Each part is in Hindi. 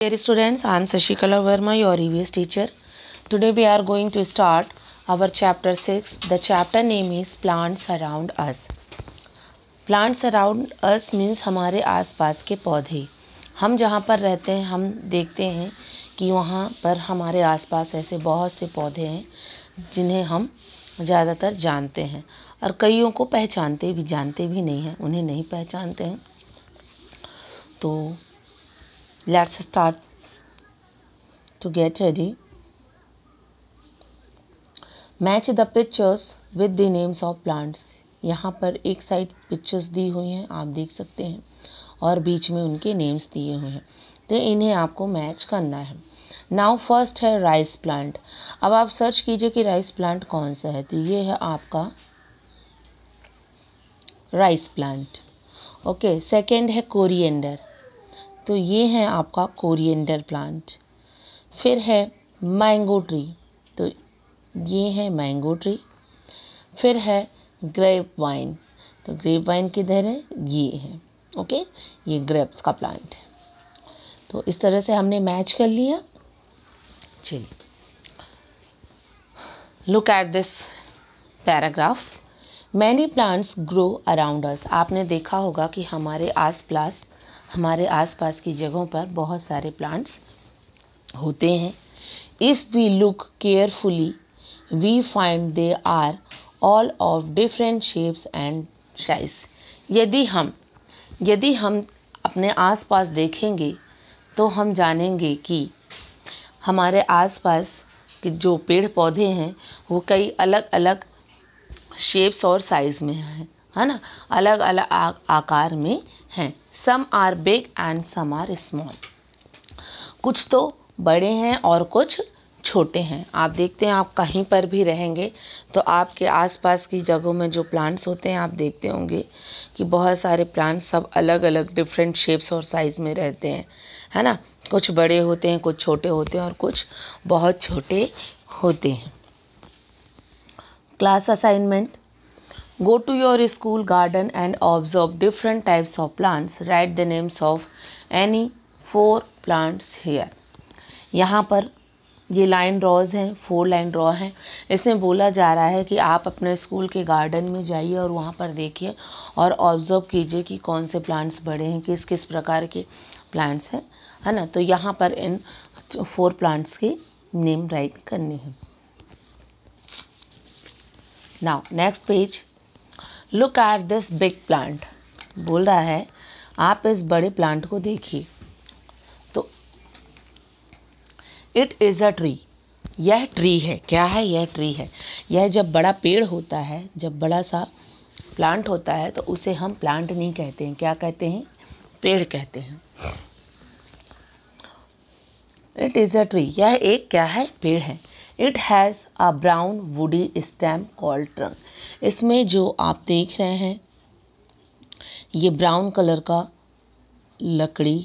Dear students, I am Sashikala Verma, your EVS teacher. Today we are going to start our chapter six. The chapter name is Plants Around Us. Plants Around Us means हमारे आस पास के पौधे हम जहाँ पर रहते हैं हम देखते हैं कि वहाँ पर हमारे आस पास ऐसे बहुत से पौधे हैं जिन्हें हम ज़्यादातर जानते हैं और कईयों को पहचानते भी जानते भी नहीं हैं उन्हें नहीं पहचानते हैं तो let's start to get ready match the pictures with the names of plants यहाँ पर एक साइड पिक्चर्स दी हुई हैं आप देख सकते हैं और बीच में उनके नेम्स दिए हुए हैं तो इन्हें आपको मैच करना है नाउ फर्स्ट है राइस प्लांट अब आप सर्च कीजिए कि राइस प्लांट कौन सा है तो ये है आपका राइस प्लांट ओके सेकेंड है कोरिएंडर तो ये है आपका कोरिएंडर प्लांट फिर है मैंगो ट्री तो ये है मैंगो ट्री फिर है ग्रेप वाइन तो ग्रेप वाइन किधर है ये है ओके ये ग्रेप्स का प्लांट है तो इस तरह से हमने मैच कर लिया चलिए look at this paragraph many plants grow around us आपने देखा होगा कि हमारे आस पास हमारे आसपास की जगहों पर बहुत सारे प्लांट्स होते हैं if we look carefully we find they are all of different shapes and size यदि हम यदि हम अपने आसपास देखेंगे तो हम जानेंगे कि हमारे आसपास के जो पेड़ पौधे हैं वो कई अलग अलग शेप्स और साइज़ में हैं है ना अलग अलग आ, आकार में हैं some are big and some are small कुछ तो बड़े हैं और कुछ छोटे हैं आप देखते हैं आप कहीं पर भी रहेंगे तो आपके आसपास की जगहों में जो प्लांट्स होते हैं आप देखते होंगे कि बहुत सारे प्लांट्स सब अलग अलग डिफरेंट शेप्स और साइज़ में रहते हैं है ना कुछ बड़े होते हैं कुछ छोटे होते हैं और कुछ बहुत छोटे होते हैं class assignment Go to your school garden and observe different types of plants. Write the names of any four plants here. यहाँ पर ये लाइन ड्रॉज हैं फोर लाइन ड्रॉ हैं इसमें बोला जा रहा है कि आप अपने स्कूल के गार्डन में जाइए और वहाँ पर देखिए और ऑब्ज़र्व कीजिए कि कौन से प्लांट्स बड़े हैं किस किस प्रकार के प्लांट्स हैं है ना तो यहाँ पर इन फोर प्लांट्स के नेम राइट करने हैं now next page look at this big plant बोल रहा है आप इस बड़े प्लांट को देखिए तो इट इज़ अ ट्री यह ट्री है क्या है यह ट्री है यह जब बड़ा पेड़ होता है जब बड़ा सा प्लांट होता है तो उसे हम प्लांट नहीं कहते हैं क्या कहते हैं पेड़ कहते हैं इट इज़ अ ट्री यह एक क्या है पेड़ है it has a brown woody stem call trunk इसमें जो आप देख रहे हैं ये ब्राउन कलर का लकड़ी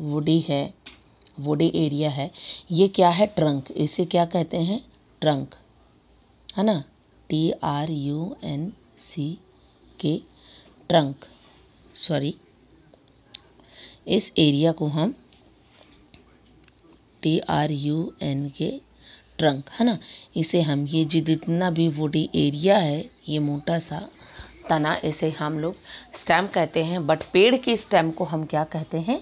वुडी है वुडी एरिया है ये क्या है ट्रंक इसे क्या कहते हैं ट्रंक है ना T R U N C K trunk sorry इस एरिया को हम T R U N K trunk है ना इसे हम ये जितना भी वुडी एरिया है ये मोटा सा तना इसे हम लोग स्टैम कहते हैं बट पेड़ के स्टैम को हम क्या कहते हैं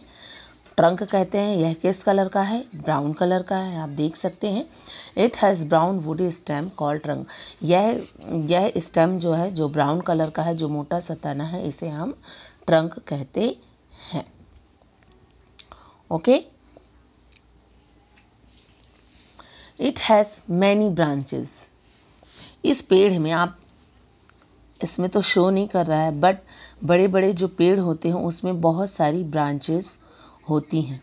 ट्रंक कहते हैं यह किस कलर का है ब्राउन कलर का है आप देख सकते हैं it has brown woody stem call trunk यह यह स्टैम जो है जो ब्राउन कलर का है जो मोटा सा तना है इसे हम ट्रंक कहते हैं okay okay? It has many branches इस पेड़ में आप इसमें तो शो नहीं कर रहा है बट बड़े बड़े जो पेड़ होते हैं उसमें बहुत सारी ब्रांचेस होती हैं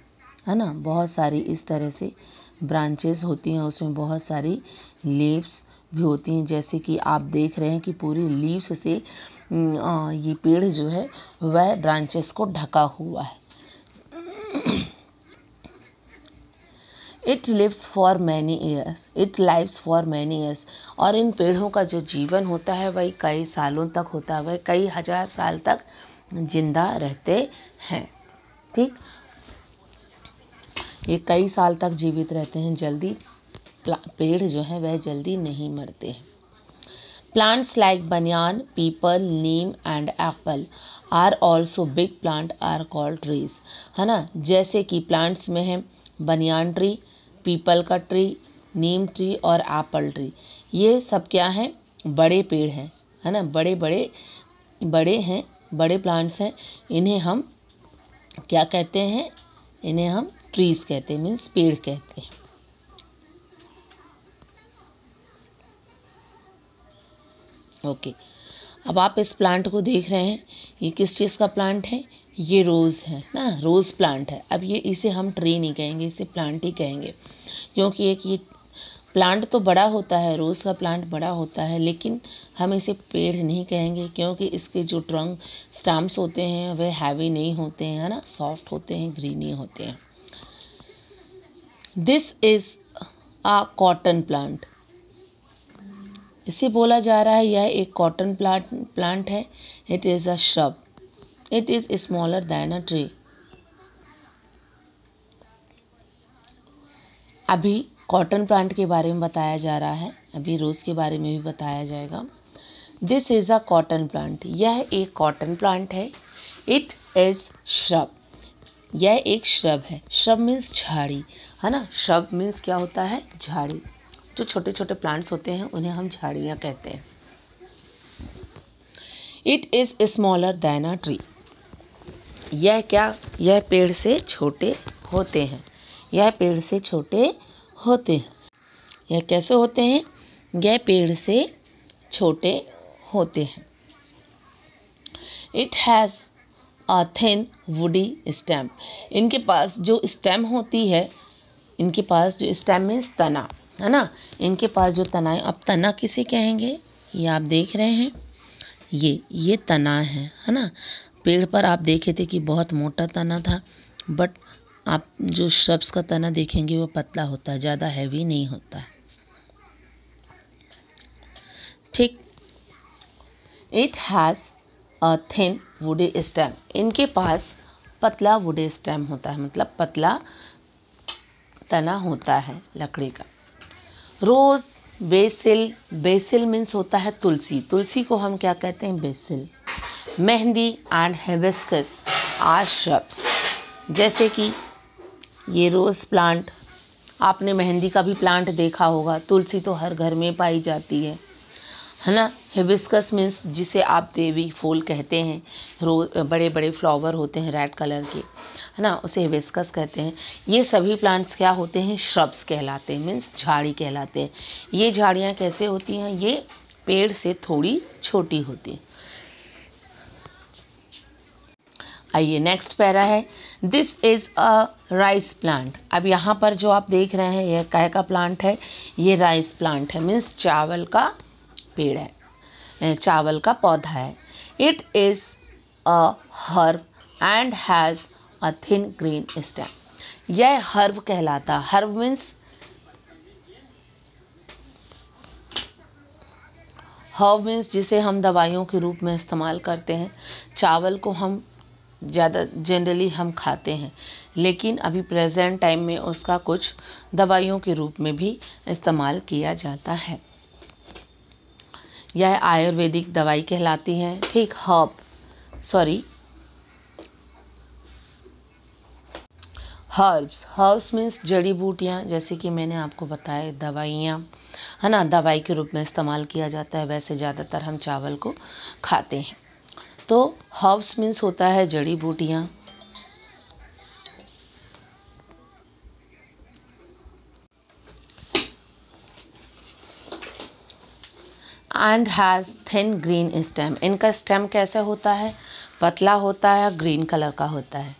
है ना बहुत सारी इस तरह से ब्रांचेस होती हैं उसमें बहुत सारी लीव्स भी होती हैं जैसे कि आप देख रहे हैं कि पूरी लीव्स से हम्म, ये पेड़ जो है वह ब्रांचेस को ढका हुआ है it lives for many years it lives for many years और इन पेड़ों का जो जीवन होता है वही कई सालों तक होता है वह कई हज़ार साल तक जिंदा रहते हैं ठीक ये कई साल तक जीवित रहते हैं जल्दी पेड़ जो है वह जल्दी नहीं मरते हैं plants like banyan peepal neem and apple are also big plant are called trees है ना जैसे कि प्लांट्स में है बनियान ट्री पीपल का ट्री नीम ट्री और एप्पल ट्री ये सब क्या हैं बड़े पेड़ हैं है ना बड़े बड़े बड़े हैं बड़े प्लांट्स हैं इन्हें हम क्या कहते हैं इन्हें हम ट्रीज़ कहते हैं मीन्स पेड़ कहते हैं ओके अब आप इस प्लांट को देख रहे हैं ये किस चीज़ का प्लांट है ये रोज़ है ना रोज़ प्लांट है अब ये इसे हम ट्री नहीं कहेंगे इसे प्लांट ही कहेंगे क्योंकि एक ये प्लांट तो बड़ा होता है रोज़ का प्लांट बड़ा होता है लेकिन हम इसे पेड़ नहीं कहेंगे क्योंकि इसके जो ट्रंक स्टाम्प्स होते हैं वे हैवी नहीं होते हैं है ना सॉफ्ट होते हैं ग्रीनी होते हैं this is a cotton plant इसे बोला जा रहा है यह एक कॉटन प्लांट प्लांट है it is a shrub It is smaller than a tree. अभी कॉटन प्लांट के बारे में बताया जा रहा है अभी रोज़ के बारे में भी बताया जाएगा this is a cotton plant यह एक कॉटन प्लांट है इट इज़ श्रब यह एक श्रब है श्रब मीन्स झाड़ी है ना श्रब मीन्स क्या होता है झाड़ी जो छोटे छोटे प्लांट्स होते हैं उन्हें हम झाड़ियाँ कहते हैं it is smaller than a tree यह क्या यह पेड़ से छोटे होते हैं यह पेड़ से छोटे होते हैं यह कैसे होते हैं यह पेड़ से छोटे होते हैं it has a thin woody stem इनके पास जो स्टेम होती है इनके पास जो स्टेम मीन्स तना है ना इनके पास जो तना है अब तना किसे कहेंगे ये आप देख रहे हैं ये ये तना है है ना पेड़ पर आप देखे थे कि बहुत मोटा तना था बट आप जो शब्स का तना देखेंगे वो पतला होता है ज़्यादा हैवी नहीं होता है ठीक it has a thin woody stem इनके पास पतला वुडे स्टैम होता है मतलब पतला तना होता है लकड़ी का रोज़ बेसिल बेसिल मीन्स होता है तुलसी तुलसी को हम क्या कहते हैं basil mehndi and hibiscus are shrubs जैसे कि ये रोज़ प्लांट आपने मेहंदी का भी प्लांट देखा होगा तुलसी तो हर घर में पाई जाती है है ना हिबिस्कस मीन्स जिसे आप देवी फूल कहते हैं रोज बड़े बड़े फ्लावर होते हैं रेड कलर के है ना उसे हिबिस्कस कहते हैं ये सभी प्लांट्स क्या होते हैं श्रब्स कहलाते हैं मीन्स झाड़ी कहलाते हैं ये झाड़ियाँ कैसे होती हैं ये पेड़ से थोड़ी छोटी होती हैं आइए नेक्स्ट पैरा है this is a rice plant अब यहाँ पर जो आप देख रहे हैं यह कह का प्लांट है ये राइस प्लांट है मीन्स चावल का पेड़ है चावल का पौधा है it is a herb and has a thin green stem यह हर्ब कहलाता हर्ब मीन्स हर्ब मीन्स जिसे हम दवाइयों के रूप में इस्तेमाल करते हैं चावल को हम ज़्यादा जनरली हम खाते हैं लेकिन अभी प्रेजेंट टाइम में उसका कुछ दवाइयों के रूप में भी इस्तेमाल किया जाता है यह आयुर्वेदिक दवाई कहलाती है ठीक herb sorry herbs herbs means जड़ी बूटियाँ जैसे कि मैंने आपको बताया दवाइयाँ है ना दवाई के रूप में इस्तेमाल किया जाता है वैसे ज़्यादातर हम चावल को खाते हैं तो हर्ब्स मीन्स होता है जड़ी बूटियाँ and has thin green stem इनका स्टेम कैसे होता है पतला होता है ग्रीन कलर का होता है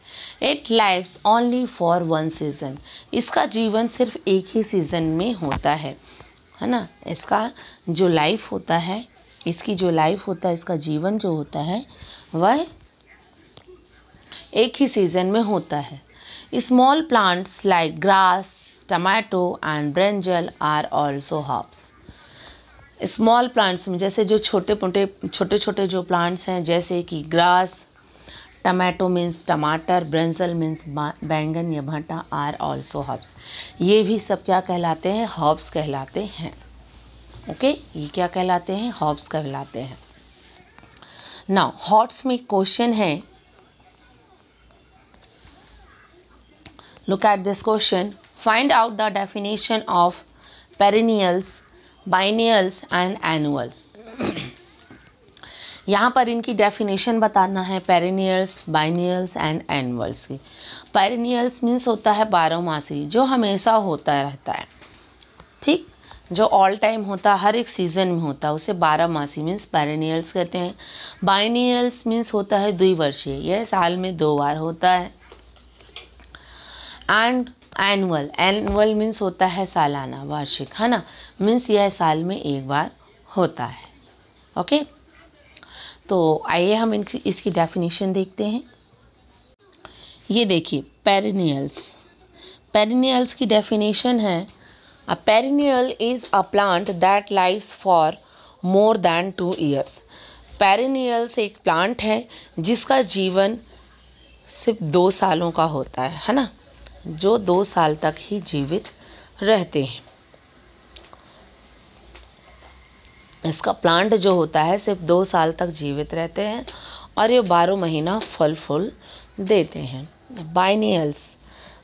it lives only for one season इसका जीवन सिर्फ एक ही सीज़न में होता है है ना इसका जो लाइफ होता है इसकी जो लाइफ होता है इसका जीवन जो होता है वह एक ही सीजन में होता है small plants like grass tomato and brinjal are also herbs small plants में जैसे जो छोटे मोटे छोटे छोटे जो प्लांट्स हैं जैसे कि ग्रास टमाटो मीन्स टमाटर ब्रेंजल मीन्स बैंगन या भाटा आर ऑल्सो हॉब्स ये भी सब क्या कहलाते हैं हॉब्स कहलाते हैं ओके ये क्या कहलाते हैं हॉब्स कहलाते हैं नाउ हॉट्स में क्वेश्चन है look at this question find out the definition of perennials biennials and annuals यहाँ पर इनकी डेफिनेशन बताना है पेरिनियल्स बाइनियल्स एंड एनुअल्स की पेरिनियल्स मीन्स होता है बारहमासी जो हमेशा होता रहता है जो ऑल टाइम होता हर एक सीज़न में होता उसे बारह मासी मीन्स पैरेनियल्स कहते हैं बाइनियल्स मीन्स होता है द्विवर्षीय यह साल में दो बार होता है एंड एनुअल एनुअल मीन्स होता है सालाना वार्षिक है ना मीन्स यह साल में एक बार होता है ओके okay? तो आइए हम इनकी इसकी डेफिनेशन देखते हैं ये देखिए पेरिनियल्स पेरिनियल्स की डेफिनेशन है A perennial is a plant that lives for more than two years. Perennials एक प्लांट है जिसका जीवन सिर्फ दो सालों का होता है है ना जो दो साल तक ही जीवित रहते हैं इसका प्लांट जो होता है सिर्फ दो साल तक जीवित रहते हैं और ये बारह महीना फल फूल देते हैं बाइनियल्स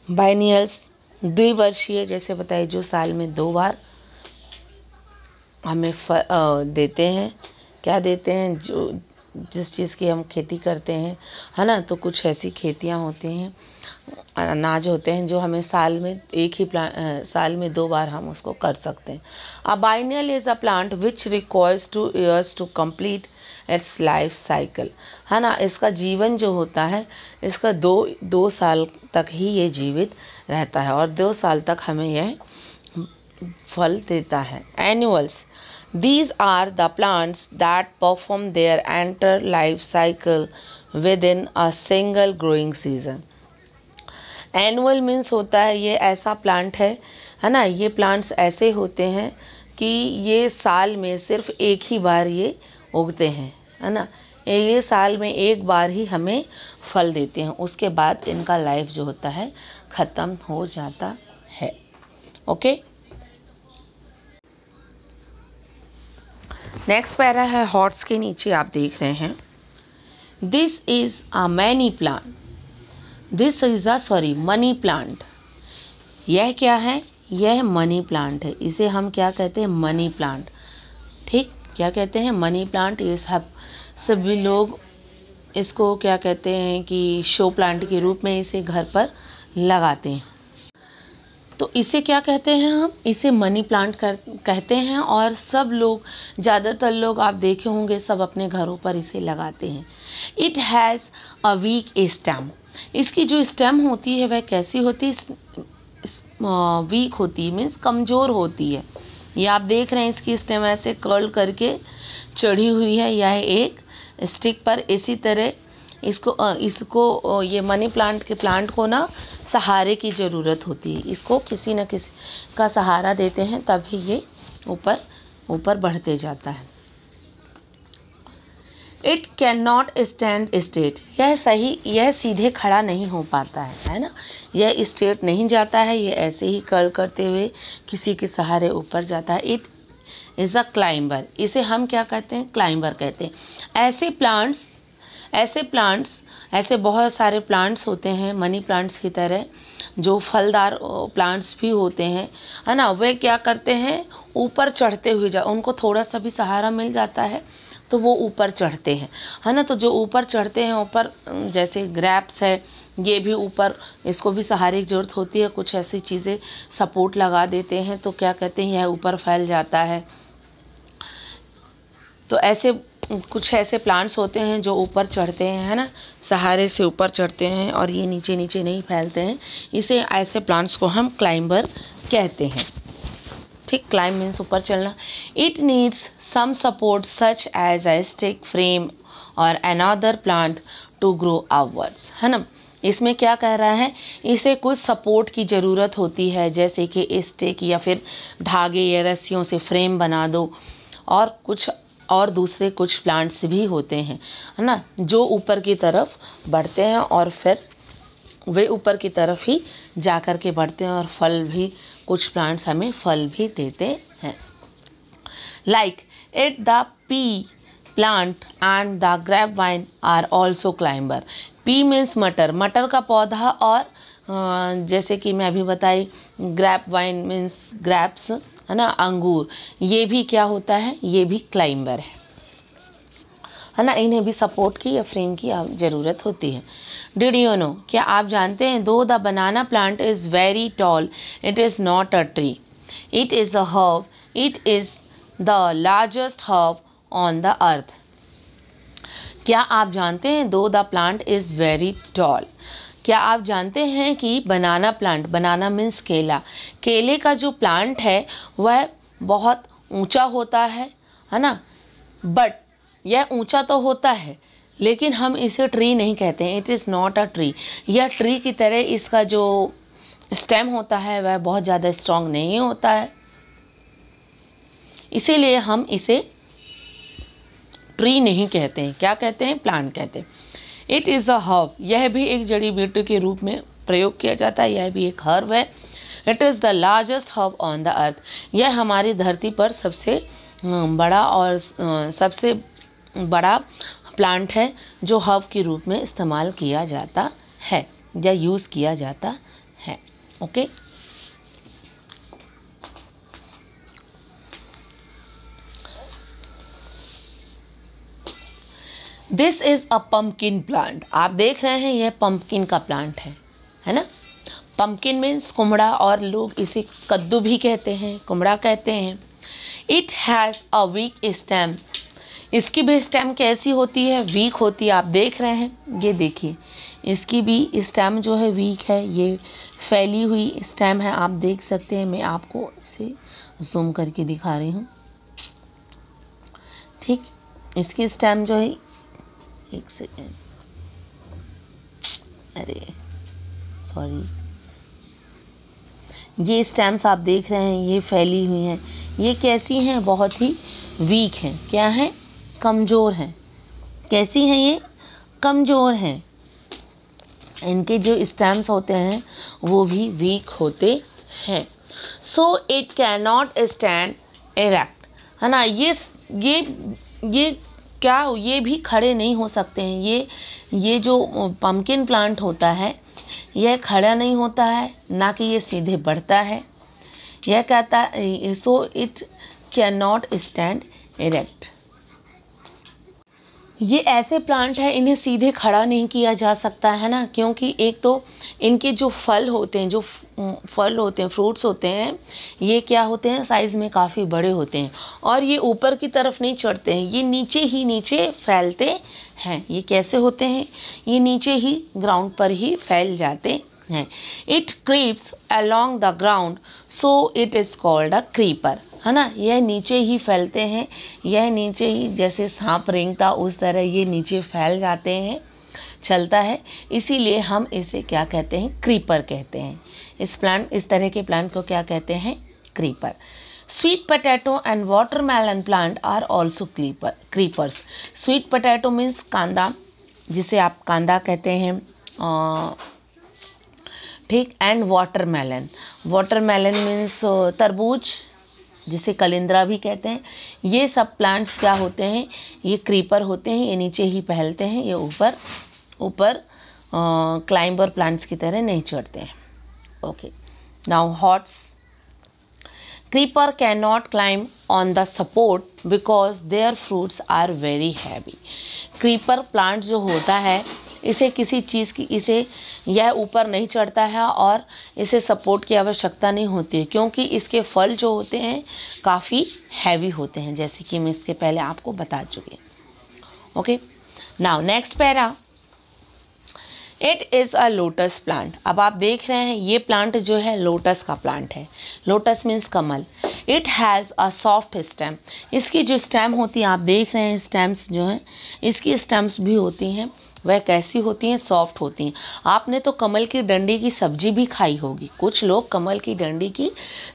बाइनियल्स द्विवर्षीय जैसे बताए जो साल में दो बार हमें फ, आ, देते हैं क्या देते हैं जो जिस चीज़ की हम खेती करते हैं है ना तो कुछ ऐसी खेतियाँ होती हैं अनाज होते हैं जो हमें साल में एक ही प्लांट साल में दो बार हम उसको कर सकते हैं a biennial is a plant which requires two years to complete its life cycle है ना इसका जीवन जो होता है इसका दो दो साल तक ही ये जीवित रहता है और दो साल तक हमें यह फल देता है annuals these are the plants that perform their entire life cycle within a single growing season annual means होता है ये ऐसा प्लांट है है ना ये प्लांट्स ऐसे होते हैं कि ये साल में सिर्फ एक ही बार ये उगते हैं है ना ये साल में एक बार ही हमें फल देते हैं उसके बाद इनका लाइफ जो होता है ख़त्म हो जाता है ओके नेक्स्ट पैरा है हॉट्स के नीचे आप देख रहे हैं this is a many plant this is a sorry money plant यह क्या है यह मनी प्लांट है इसे हम क्या कहते हैं मनी प्लांट ठीक क्या कहते हैं मनी प्लांट ये सब सभी लोग इसको क्या कहते हैं कि शो प्लांट के रूप में इसे घर पर लगाते हैं तो इसे क्या कहते हैं हम इसे मनी प्लांट कर कहते हैं और सब लोग ज़्यादातर लोग आप देखे होंगे सब अपने घरों पर इसे लगाते हैं it has a weak stem इसकी जो स्टेम होती है वह कैसी होती है वीक होती है मीन्स कमज़ोर होती है ये आप देख रहे हैं इसकी स्टेम ऐसे कर्ल करके चढ़ी हुई है यह एक स्टिक पर इसी तरह इसको इसको ये मनी प्लांट के प्लांट को ना सहारे की ज़रूरत होती है इसको किसी न किसी का सहारा देते हैं तभी ये ऊपर ऊपर बढ़ते जाता है it can not stand straight यह सही यह सीधे खड़ा नहीं हो पाता है है ना यह स्टेट नहीं जाता है यह ऐसे ही कर्ल करते हुए किसी के सहारे ऊपर जाता है इट इज़ अ क्लाइंबर इसे हम क्या कहते हैं क्लाइंबर कहते हैं ऐसे प्लांट्स ऐसे प्लांट्स ऐसे बहुत सारे प्लांट्स होते हैं मनी प्लांट्स की तरह जो फलदार प्लांट्स भी होते हैं है ना वे क्या करते हैं ऊपर चढ़ते हुए जा उनको थोड़ा सा भी सहारा मिल जाता है तो वो ऊपर चढ़ते हैं है ना तो जो ऊपर चढ़ते हैं ऊपर जैसे ग्रैप्स है ये भी ऊपर इसको भी सहारे की ज़रूरत होती है कुछ ऐसी चीज़ें सपोर्ट लगा देते हैं तो क्या कहते हैं यह ऊपर फैल जाता है तो ऐसे कुछ ऐसे प्लांट्स होते हैं जो ऊपर चढ़ते हैं है ना सहारे से ऊपर चढ़ते हैं और ये नीचे नीचे नहीं फैलते हैं इसे ऐसे प्लांट्स को हम क्लाइंबर कहते हैं ठीक क्लाइम मीन्स ऊपर चलना it needs some support such as a stick frame और another plant to grow upwards है ना इसमें क्या कह रहा है इसे कुछ सपोर्ट की ज़रूरत होती है जैसे कि स्टिक या फिर धागे या रस्सियों से फ्रेम बना दो और कुछ और दूसरे कुछ प्लांट्स भी होते हैं है ना जो ऊपर की तरफ बढ़ते हैं और फिर वे ऊपर की तरफ ही जा कर के बढ़ते हैं और फल भी कुछ प्लांट्स हमें फल भी देते हैं like at the pea plant and the grape vine are also climber pea means मटर मटर का पौधा और जैसे कि मैं अभी बताई ग्रैप वाइन मीन्स ग्रैप्स है ना अंगूर ये भी क्या होता है ये भी क्लाइंबर है है ना इन्हें भी सपोर्ट की या फ्रेम की ज़रूरत होती है डिड यू नो क्या आप जानते हैं though the banana plant is very tall it is not a tree it is a herb it is the largest herb on the earth क्या आप जानते हैं though the plant is very tall क्या आप जानते हैं कि बनाना प्लांट बनाना मीन्स केला केले का जो प्लांट है वह बहुत ऊंचा होता है है ना बट यह ऊंचा तो होता है लेकिन हम इसे ट्री नहीं कहते हैं it is not a tree या ट्री की तरह इसका जो स्टेम होता है वह बहुत ज़्यादा स्ट्रॉन्ग नहीं होता है इसीलिए हम इसे ट्री नहीं कहते हैं क्या कहते हैं प्लांट कहते हैं इट इज़ अ हर्ब यह भी एक जड़ी बूटी के रूप में प्रयोग किया जाता है यह भी एक हर्ब है it is the largest herb on the earth यह हमारी धरती पर सबसे बड़ा और सबसे बड़ा प्लांट है जो हब के रूप में इस्तेमाल किया जाता है या यूज़ किया जाता है okay this is a pumpkin plant आप देख रहे हैं यह पम्पकिन का प्लांट है है ना पम्पकिन मीन्स कुमड़ा और लोग इसे कद्दू भी कहते हैं कुमड़ा कहते हैं it has a weak stem इसकी भी स्टेम कैसी होती है वीक होती है आप देख रहे हैं ये देखिए इसकी भी स्टेम जो है वीक है ये फैली हुई स्टेम है आप देख सकते हैं मैं आपको इसे जूम करके दिखा रही हूँ ठीक इसकी स्टेम जो है एक सेकेंड अरे सॉरी ये स्टैम्स आप देख रहे हैं ये फैली हुई हैं ये कैसी हैं बहुत ही वीक हैं क्या हैं कमज़ोर हैं कैसी हैं ये कमज़ोर हैं इनके जो स्टैम्स होते हैं वो भी वीक होते हैं so it can not stand erect है ना ये ये ये क्या ये भी खड़े नहीं हो सकते हैं ये ये जो पम्पकिन प्लांट होता है यह खड़ा नहीं होता है ना कि ये सीधे बढ़ता है यह कहता so it can not stand erect ये ऐसे प्लांट हैं इन्हें सीधे खड़ा नहीं किया जा सकता है ना क्योंकि एक तो इनके जो फल होते हैं जो फल होते हैं फ्रूट्स होते हैं ये क्या होते हैं साइज़ में काफ़ी बड़े होते हैं और ये ऊपर की तरफ नहीं चढ़ते हैं ये नीचे ही नीचे फैलते हैं ये कैसे होते हैं ये नीचे ही ग्राउंड पर ही फैल जाते हैं it creeps along the ground so it is called a creeper है ना यह नीचे ही फैलते हैं यह नीचे ही जैसे सांप रेंगता उस तरह ये नीचे फैल जाते हैं चलता है इसीलिए हम इसे क्या कहते हैं क्रीपर कहते हैं इस प्लांट इस तरह के प्लांट को क्या कहते हैं creeper potato and watermelon plant are also creeper creepers sweet potato means कांदा जिसे आप कांदा कहते हैं ठीक एंड वाटरमेलन वाटरमेलन मीन्स तरबूज जिसे कलिंद्रा भी कहते हैं ये सब प्लांट्स क्या होते हैं ये क्रीपर होते हैं ये नीचे ही पहलते हैं ये ऊपर ऊपर क्लाइंबर प्लांट्स की तरह नहीं चढ़ते हैं okay now HOTS creeper can not climb on the support because their fruits are very heavy creeper plant जो होता है इसे किसी चीज़ की इसे यह ऊपर नहीं चढ़ता है और इसे सपोर्ट की आवश्यकता नहीं होती है क्योंकि इसके फल जो होते हैं काफ़ी हैवी होते हैं जैसे कि मैं इसके पहले आपको बता चुकी okay now next para it is a lotus plant अब आप देख रहे हैं ये प्लांट जो है लोटस का प्लांट है लोटस मीन्स कमल it has a soft stem इसकी जो स्टेम होती है आप देख रहे हैं स्टेम्स जो हैं इसकी स्टेम्स भी होती हैं वह कैसी होती हैं सॉफ्ट होती हैं आपने तो कमल की डंडी की सब्जी भी खाई होगी कुछ लोग कमल की डंडी की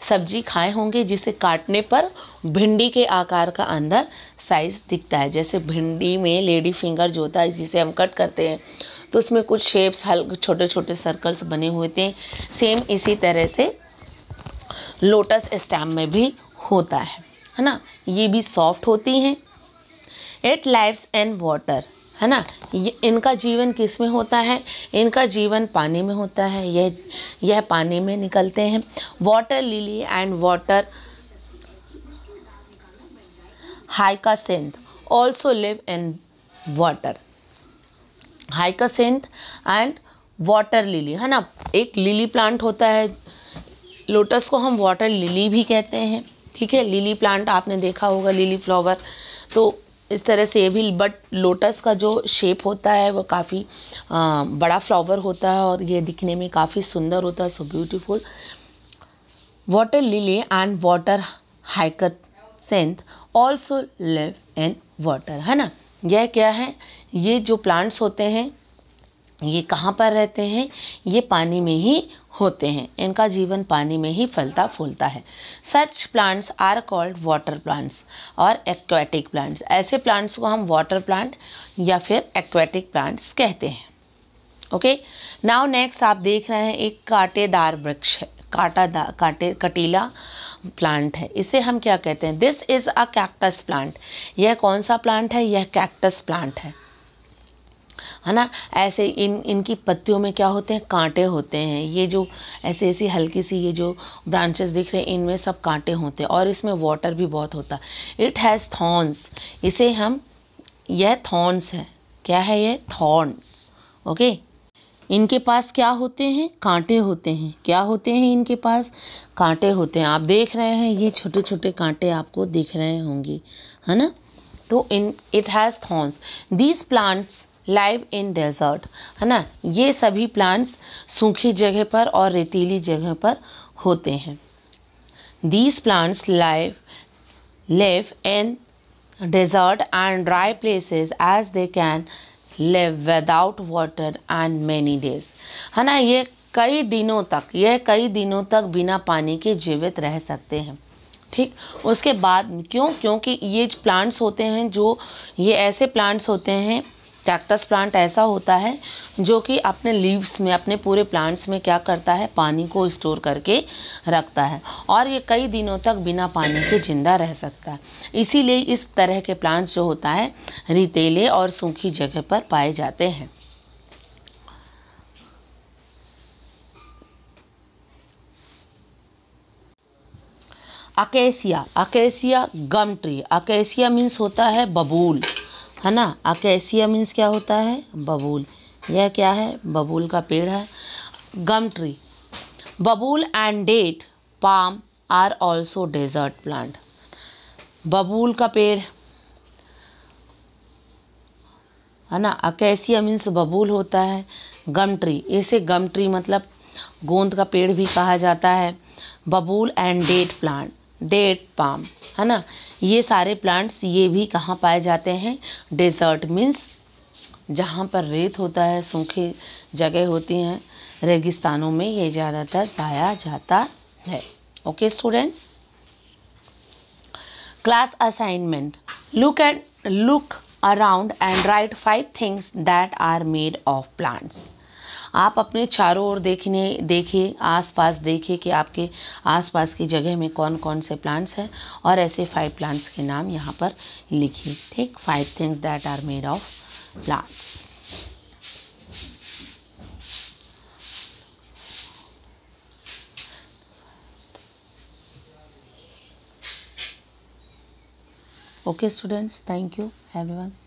सब्जी खाए होंगे जिसे काटने पर भिंडी के आकार का अंदर साइज दिखता है जैसे भिंडी में लेडी फिंगर जो होता है जिसे हम कट करते हैं तो उसमें कुछ शेप्स हल्के छोटे छोटे सर्कल्स बने हुए थे सेम इसी तरह से लोटस स्टैम में भी होता है है ना ये भी सॉफ्ट होती हैं इट लाइव्स इन वाटर है ना ये इनका जीवन किस में होता है इनका जीवन पानी में होता है यह यह पानी में निकलते हैं water lily and water hyacinth also live in water hyacinth and water lily है ना एक लिली प्लांट होता है लोटस को हम वाटर लिली भी कहते हैं ठीक है लिली प्लांट आपने देखा होगा लिली फ्लावर तो इस तरह से भी बट लोटस का जो शेप होता है वो काफ़ी बड़ा फ्लावर होता है और ये दिखने में काफ़ी सुंदर होता है so beautiful water lily and water hyacinth also live in water है ना यह क्या है ये जो प्लांट्स होते हैं ये कहाँ पर रहते हैं ये पानी में ही होते हैं इनका जीवन पानी में ही फलता फूलता है such plants are called water plants और एक्वेटिक प्लांट्स ऐसे प्लांट्स को हम वाटर प्लांट या फिर एक्वेटिक प्लांट्स कहते हैं ओके नाउ नेक्स्ट आप देख रहे हैं एक कांटेदार वृक्ष है काटा काटे कटीला प्लांट है इसे हम क्या कहते हैं this is a cactus plant यह कौन सा प्लांट है यह कैक्टस प्लांट है है ना ऐसे इन इनकी पत्तियों में क्या होते हैं कांटे होते हैं ये जो ऐसे ऐसी हल्की सी ये जो ब्रांचेस दिख रहे हैं इनमें सब कांटे होते हैं और इसमें वाटर भी बहुत होता है इट हैज़ थॉर्न्स इसे हम यह थॉर्न्स है क्या है ये थॉर्न ओके इनके पास क्या होते हैं कांटे होते हैं क्या होते हैं इनके पास कांटे होते हैं आप देख रहे हैं ये छोटे छोटे कांटे आपको दिख रहे होंगे है ना तो in it has thorns these plants live in desert है ना ये सभी प्लांट्स सूखी जगह पर और रेतीली जगह पर होते हैं these plants live live in desert and dry places as they can live without water and many days है ना ये कई दिनों तक ये कई दिनों तक बिना पानी के जीवित रह सकते हैं ठीक उसके बाद क्यों क्योंकि ये प्लांट्स होते हैं जो ये ऐसे प्लांट्स होते हैं कैक्टस प्लांट ऐसा होता है जो कि अपने लीव्स में अपने पूरे प्लांट्स में क्या करता है पानी को स्टोर करके रखता है और ये कई दिनों तक बिना पानी के ज़िंदा रह सकता है इसीलिए इस तरह के प्लांट्स जो होता है रीतेले और सूखी जगह पर पाए जाते हैं acacia acacia gum tree acacia means होता है बबूल है ना अकेसिया मीन्स e क्या होता है बबूल यह क्या है बबूल का पेड़ है gum tree babul and date palm are also desert plant बबूल का पेड़ है ना अकेसिया मीन्स e बबूल होता है गम ट्री इसे गम ट्री मतलब गोंद का पेड़ भी कहा जाता है babul and date plant date palm है ना ये सारे प्लांट्स ये भी कहाँ पाए जाते हैं डेजर्ट मीन्स जहाँ पर रेत होता है सूखे जगह होती हैं रेगिस्तानों में ये ज़्यादातर पाया जाता है okay students class assignment look at look around and write five things that are made of plants आप अपने चारों ओर देखने देखिए आसपास देखिए कि आपके आसपास की जगह में कौन कौन से प्लांट्स हैं और ऐसे फाइव प्लांट्स के नाम यहाँ पर लिखिए ठीक five things that are made of plants okay students thank you everyone